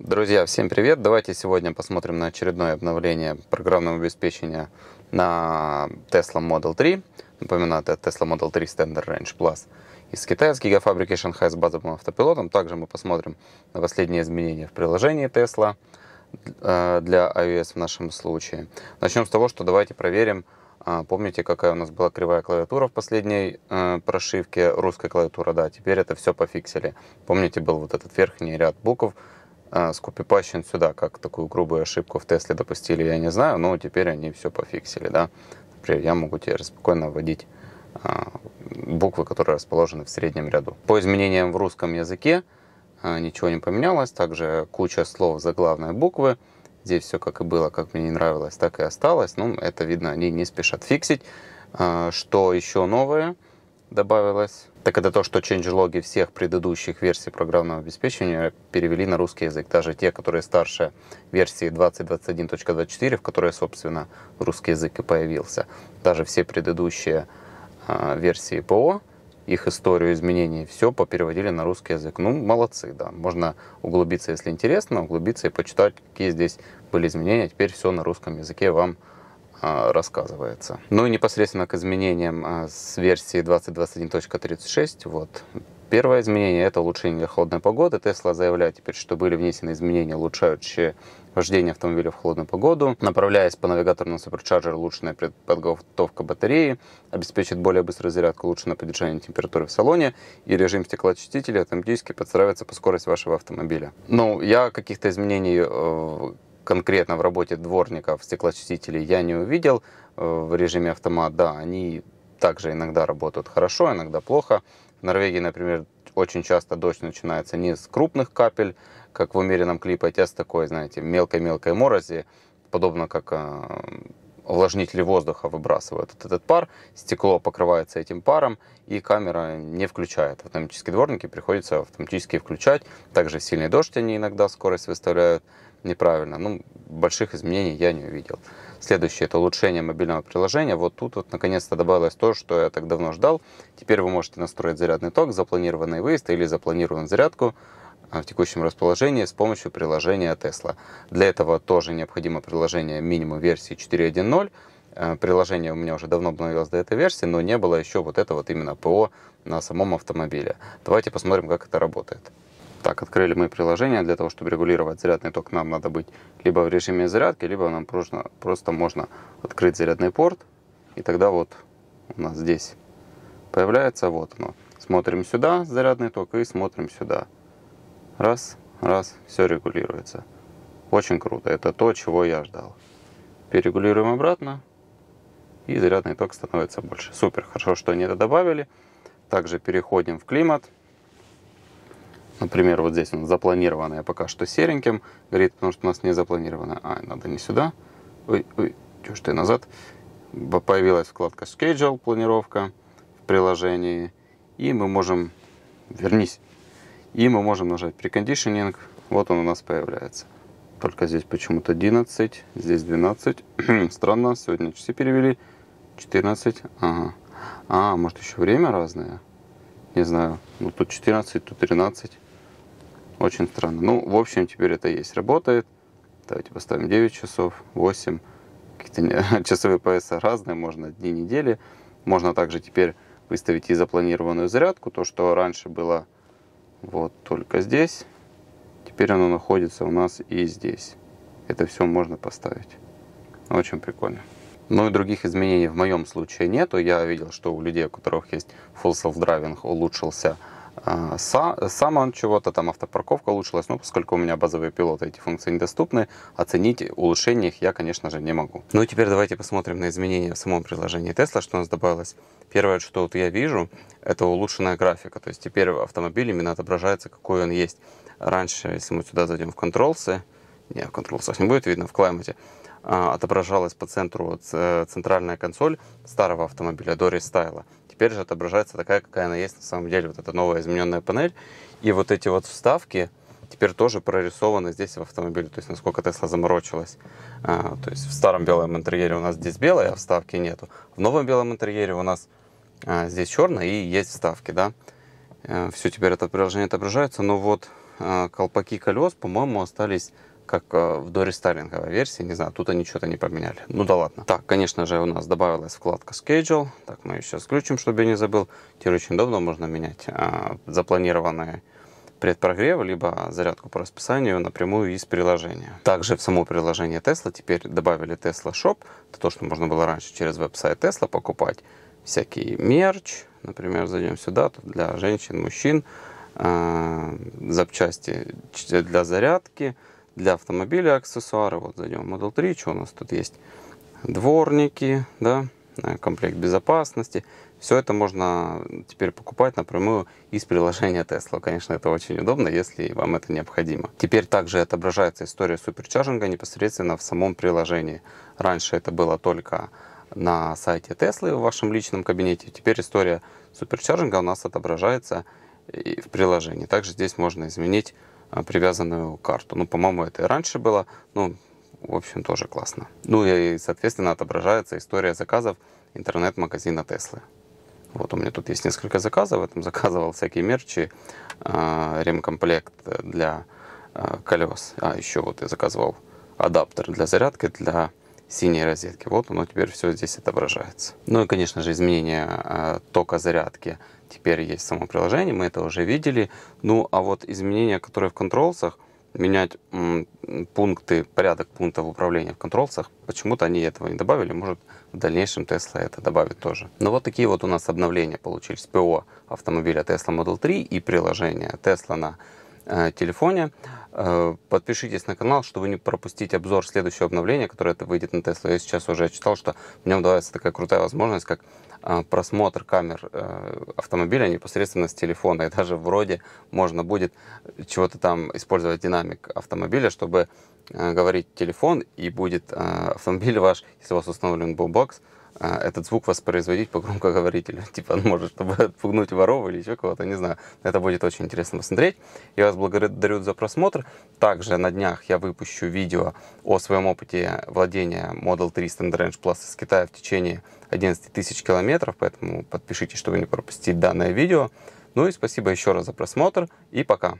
Друзья, всем привет! Давайте сегодня посмотрим на очередное обновление программного обеспечения на Tesla Model 3. Напоминаю, это Tesla Model 3 Standard Range Plus из Китая с гигафабрики Шанхай с базовым автопилотом. Также мы посмотрим на последние изменения в приложении Tesla э, для iOS в нашем случае. Начнем с того, что давайте проверим, а, помните, какая у нас была кривая клавиатура в последней э, прошивке, русская клавиатура, да, теперь это все пофиксили. Помните, был вот этот верхний ряд букв, а, скупипащен сюда, как такую грубую ошибку в Тесле допустили, я не знаю, но теперь они все пофиксили, да. Например, я могу теперь спокойно вводить а, буквы, которые расположены в среднем ряду. По изменениям в русском языке а, ничего не поменялось, также куча слов заглавной буквы, здесь все как и было, как мне не нравилось, так и осталось, ну, это видно, они не спешат фиксить. Что еще новое? добавилось. Так это то, что ченджлоги всех предыдущих версий программного обеспечения перевели на русский язык. Даже те, которые старше версии 2021.24, в которой, собственно, русский язык и появился. Даже все предыдущие э, версии ПО, их историю изменений, все попереводили на русский язык. Ну, молодцы, да. Можно углубиться, если интересно, углубиться и почитать, какие здесь были изменения. Теперь все на русском языке вам а, рассказывается. Ну и непосредственно к изменениям а, с версии 2021.36. Вот. Первое изменение – это улучшение холодной погоды. Тесла заявляет теперь, что были внесены изменения, улучшающие вождение автомобиля в холодную погоду. Направляясь по навигаторному суперчарджер, улучшенная подготовка батареи обеспечит более быструю зарядку, улучшенное поддержание температуры в салоне, и режим стеклоочистителя автоматически подстраивается по скорости вашего автомобиля. Ну, я каких-то изменений э, конкретно в работе дворников стеклоочистителей я не увидел э, в режиме автомат. Да, они также иногда работают хорошо, иногда плохо. В Норвегии, например, очень часто дождь начинается не с крупных капель, как в умеренном клипоте, а с такой, знаете, мелкой-мелкой морози, подобно как э, увлажнители воздуха выбрасывают вот этот пар, стекло покрывается этим паром, и камера не включает. Автоматические дворники приходится автоматически включать. Также сильный дождь они иногда скорость выставляют неправильно. Ну, больших изменений я не увидел. Следующее – это улучшение мобильного приложения. Вот тут вот наконец-то добавилось то, что я так давно ждал. Теперь вы можете настроить зарядный ток, запланированный выезд или запланированную зарядку а, в текущем расположении с помощью приложения Tesla. Для этого тоже необходимо приложение минимум версии 4.1.0. А, приложение у меня уже давно обновилось до этой версии, но не было еще вот это вот именно ПО на самом автомобиле. Давайте посмотрим, как это работает так, открыли мы приложение, для того, чтобы регулировать зарядный ток, нам надо быть либо в режиме зарядки, либо нам просто, просто можно открыть зарядный порт, и тогда вот у нас здесь появляется, вот оно. Смотрим сюда зарядный ток и смотрим сюда. Раз, раз, все регулируется. Очень круто, это то, чего я ждал. Перегулируем обратно, и зарядный ток становится больше. Супер, хорошо, что они это добавили. Также переходим в климат. Например, вот здесь он запланированное пока что сереньким, горит, потому что у нас не запланировано. А, надо не сюда. Ой, ой, что ж ты, назад. Появилась вкладка Schedule, планировка в приложении. И мы можем, вернись, и мы можем нажать Preconditioning. Вот он у нас появляется. Только здесь почему-то 11, здесь 12. Странно, сегодня часы перевели. 14, ага. А, может еще время разное? Не знаю. Ну тут 14, тут 13. Очень странно. Ну, в общем, теперь это есть. Работает. Давайте поставим 9 часов, 8. Какие-то часовые пояса разные, можно дни недели. Можно также теперь выставить и запланированную зарядку. То, что раньше было вот только здесь. Теперь оно находится у нас и здесь. Это все можно поставить. Очень прикольно. Ну и других изменений в моем случае нету. Я видел, что у людей, у которых есть Full Self Driving, улучшился а, сам он чего-то, там автопарковка улучшилась, но поскольку у меня базовые пилоты эти функции недоступны, оценить улучшения их я, конечно же, не могу. Ну и теперь давайте посмотрим на изменения в самом приложении Tesla, что у нас добавилось. Первое, что вот я вижу, это улучшенная графика, то есть теперь автомобиль именно отображается, какой он есть. Раньше, если мы сюда зайдем в Controls, не, в Controls не будет видно, в Climate, а, отображалась по центру э, центральная консоль старого автомобиля до рестайла. Теперь же отображается такая, какая она есть на самом деле, вот эта новая измененная панель. И вот эти вот вставки теперь тоже прорисованы здесь в автомобиле, то есть насколько Тесла заморочилась. А, то есть в старом белом интерьере у нас здесь белая, а вставки нету. В новом белом интерьере у нас а, здесь черная и есть вставки, да. А, э, все теперь это приложение отображается, но вот а, колпаки колес, по-моему, остались как э, в Доре версии, не знаю, тут они что-то не поменяли. Ну да ладно. Так, конечно же, у нас добавилась вкладка Schedule. Так, мы ее сейчас включим, чтобы я не забыл. Теперь очень удобно можно менять а, э, запланированные предпрогревы, либо зарядку по расписанию напрямую из приложения. Также в само приложение Tesla теперь добавили Tesla Shop. Это то, что можно было раньше через веб-сайт Tesla покупать всякий мерч. Например, зайдем сюда, тут для женщин, мужчин, а, запчасти для зарядки, для автомобиля аксессуары. Вот зайдем в Model 3, что у нас тут есть? Дворники, да, э, комплект безопасности. Все это можно теперь покупать напрямую из приложения Tesla. Конечно, это очень удобно, если вам это необходимо. Теперь также отображается история суперчарджинга непосредственно в самом приложении. Раньше это было только на сайте Tesla в вашем личном кабинете. Теперь история суперчарджинга у нас отображается в приложении. Также здесь можно изменить а, привязанную карту. Ну, по-моему, это и раньше было. Ну, в общем, тоже классно. Ну и, соответственно, отображается история заказов интернет-магазина Теслы. Вот у меня тут есть несколько заказов. Я там заказывал всякие мерчи, э, ремкомплект для э, колес. А еще вот я заказывал адаптер для зарядки для синей розетки. Вот оно теперь все здесь отображается. Ну и, конечно же, изменение э, тока зарядки теперь есть само приложение, мы это уже видели. Ну, а вот изменения, которые в контролсах, менять пункты, порядок пунктов управления в контролсах, почему-то они этого не добавили, может в дальнейшем Tesla это добавит тоже. Но вот такие вот у нас обновления получились. ПО автомобиля Tesla Model 3 и приложение Tesla на Э, телефоне. Э, подпишитесь на канал, чтобы не пропустить обзор следующего обновления, которое выйдет на Tesla. Я сейчас уже читал, что в нем давается такая крутая возможность, как э, просмотр камер автомобиля непосредственно с телефона. И даже вроде можно будет чего-то там использовать динамик автомобиля, чтобы говорить телефон, и будет автомобиль ваш, если у вас установлен Bullbox, а, этот звук воспроизводить по громкоговорителю. Типа, может, чтобы отпугнуть воров или еще кого-то, не знаю. Это будет очень интересно посмотреть. Я вас благодарю за просмотр. Также на днях я выпущу видео о своем опыте владения Model 3 Standard Range Plus из Китая в течение 11 тысяч километров, поэтому подпишитесь, чтобы не пропустить данное видео. Ну и спасибо еще раз за просмотр и пока.